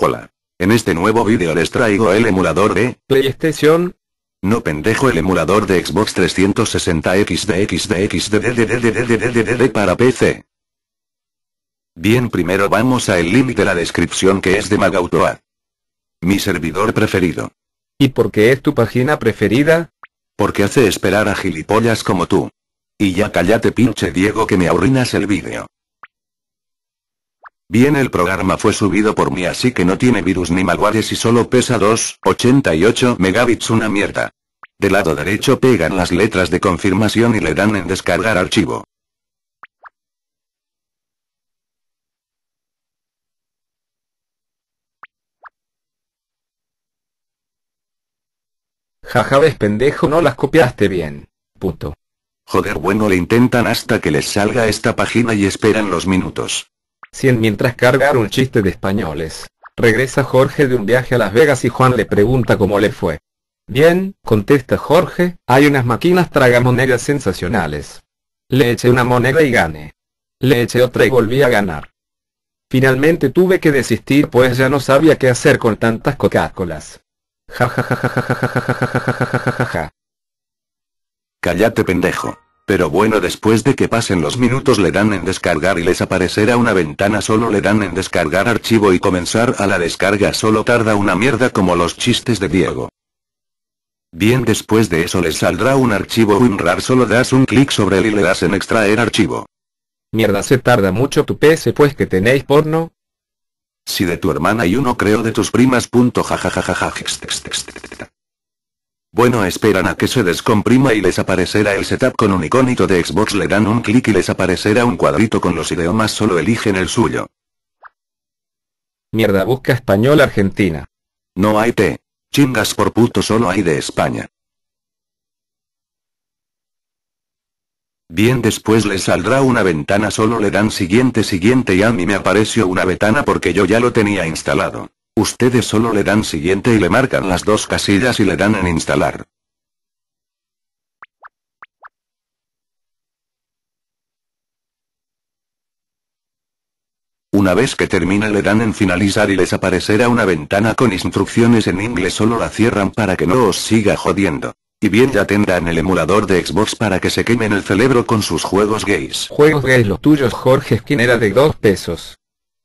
Hola. En este nuevo vídeo les traigo el emulador de PlayStation. No pendejo el emulador de Xbox 360 XDXDXDDDDDDDDD para PC. Bien primero vamos al link de la descripción que es de Magautoad. Mi servidor preferido. ¿Y por qué es tu página preferida? Porque hace esperar a gilipollas como tú. Y ya cállate pinche Diego que me ahorrinas el vídeo. Bien el programa fue subido por mí así que no tiene virus ni malwares y solo pesa 2,88 megabits una mierda. Del lado derecho pegan las letras de confirmación y le dan en descargar archivo. Jaja ves pendejo no las copiaste bien. Puto. Joder bueno le intentan hasta que les salga esta página y esperan los minutos. 100 mientras cargar un chiste de españoles. Regresa Jorge de un viaje a Las Vegas y Juan le pregunta cómo le fue. Bien, contesta Jorge, hay unas máquinas tragamonedas sensacionales. Le eche una moneda y gane. Le eche otra y volví a ganar. Finalmente tuve que desistir pues ya no sabía qué hacer con tantas Coca-Colas. Ja ja ja ja ja ja ja ja ja ja ja ja ja. Cállate pendejo. Pero bueno, después de que pasen los minutos le dan en descargar y les aparecerá una ventana, solo le dan en descargar archivo y comenzar a la descarga, solo tarda una mierda como los chistes de Diego. Bien, después de eso les saldrá un archivo WinRAR, solo das un clic sobre él y le das en extraer archivo. Mierda, se tarda mucho tu PC pues que tenéis porno. Si de tu hermana y uno creo de tus primas. Punto jajajajaja. Bueno, esperan a que se descomprima y les aparecerá el setup con un iconito de Xbox. Le dan un clic y les aparecerá un cuadrito con los idiomas. Solo eligen el suyo. Mierda, busca español Argentina. No hay T. Chingas por puto, solo hay de España. Bien después les saldrá una ventana solo le dan siguiente siguiente y a mí me apareció una ventana porque yo ya lo tenía instalado. Ustedes solo le dan siguiente y le marcan las dos casillas y le dan en instalar. Una vez que termina le dan en finalizar y les aparecerá una ventana con instrucciones en inglés solo la cierran para que no os siga jodiendo. Y bien ya tendrán el emulador de Xbox para que se quemen el cerebro con sus juegos gays. Juegos gays los tuyos Jorge quien era de dos pesos.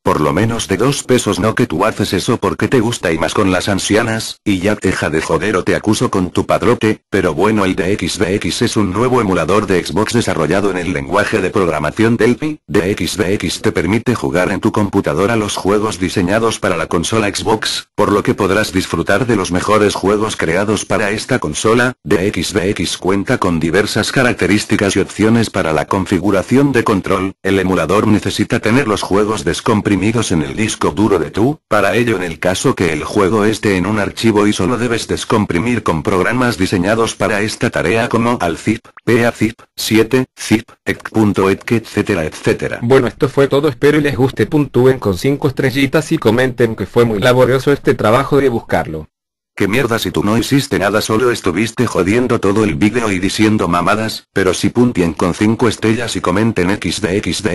Por lo menos de dos pesos no que tú haces eso porque te gusta y más con las ancianas, y ya deja de joder o te acuso con tu padrote, pero bueno el DXBX es un nuevo emulador de Xbox desarrollado en el lenguaje de programación Delphi, DXBX te permite jugar en tu computadora los juegos diseñados para la consola Xbox, por lo que podrás disfrutar de los mejores juegos creados para esta consola, DXBX cuenta con diversas características y opciones para la configuración de control, el emulador necesita tener los juegos descomprimidos en el disco duro de tu, para ello en el caso que el juego esté en un archivo y solo debes descomprimir con programas diseñados para esta tarea como AlZip, PAZip, 7, zip, etc, etc, etc, Bueno, esto fue todo, espero les guste, puntúen con 5 estrellitas y comenten que fue muy laborioso este trabajo de buscarlo. que mierda si tú no hiciste nada solo estuviste jodiendo todo el vídeo y diciendo mamadas? Pero si puntien con 5 estrellas y comenten xdxd.